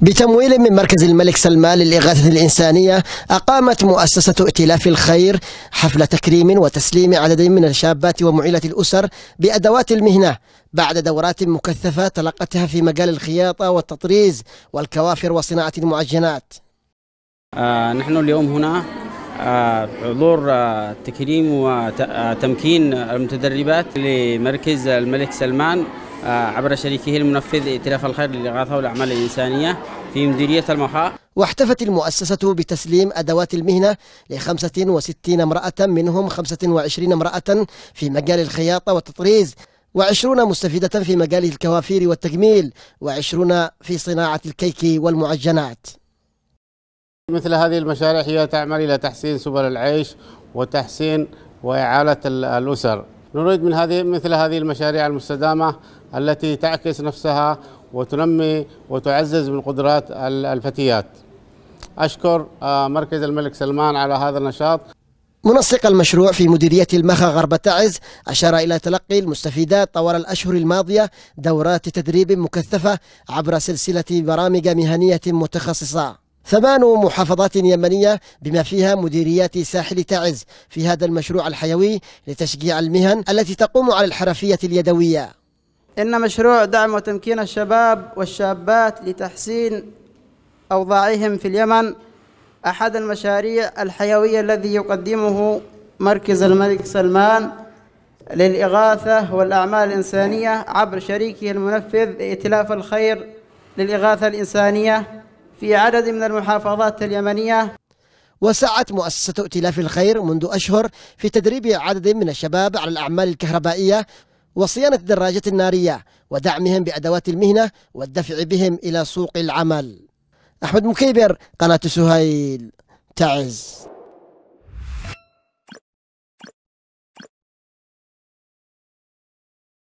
بتمويل من مركز الملك سلمان للإغاثة الإنسانية أقامت مؤسسة ائتلاف الخير حفل تكريم وتسليم عدد من الشابات ومعيلة الأسر بأدوات المهنة بعد دورات مكثفة تلقتها في مجال الخياطة والتطريز والكوافر وصناعة المعجنات آه نحن اليوم هنا حضور آه،, آه تكريم وتمكين آه، المتدربات لمركز الملك سلمان آه، عبر شريكه المنفذ ائتلاف الخير للإغاثة والأعمال الإنسانية في مديرية المحاء واحتفت المؤسسة بتسليم أدوات المهنة ل 65 امرأة منهم 25 امرأة في مجال الخياطة والتطريز وعشرون مستفيدة في مجال الكوافير والتجميل وعشرون في صناعة الكيك والمعجنات مثل هذه المشاريع هي تعمل إلى تحسين سبل العيش وتحسين وإعالة الأسر نريد من هذه مثل هذه المشاريع المستدامة التي تعكس نفسها وتنمي وتعزز من قدرات الفتيات أشكر آه، مركز الملك سلمان على هذا النشاط منسق المشروع في مديرية المخا غرب تعز أشار إلى تلقي المستفيدات طوال الأشهر الماضية دورات تدريب مكثفة عبر سلسلة برامج مهنية متخصصة ثمان محافظات يمنية بما فيها مديريات ساحل تعز في هذا المشروع الحيوي لتشجيع المهن التي تقوم على الحرفية اليدوية إن مشروع دعم وتمكين الشباب والشابات لتحسين أوضاعهم في اليمن أحد المشاريع الحيوية الذي يقدمه مركز الملك سلمان للإغاثة والأعمال الإنسانية عبر شريكه المنفذ ائتلاف الخير للإغاثة الإنسانية في عدد من المحافظات اليمنية وسعت مؤسسة ائتلاف الخير منذ أشهر في تدريب عدد من الشباب على الأعمال الكهربائية وصيانة الدراجات النارية ودعمهم بأدوات المهنة والدفع بهم إلى سوق العمل أحمد مكيبر قناة سهيل تعز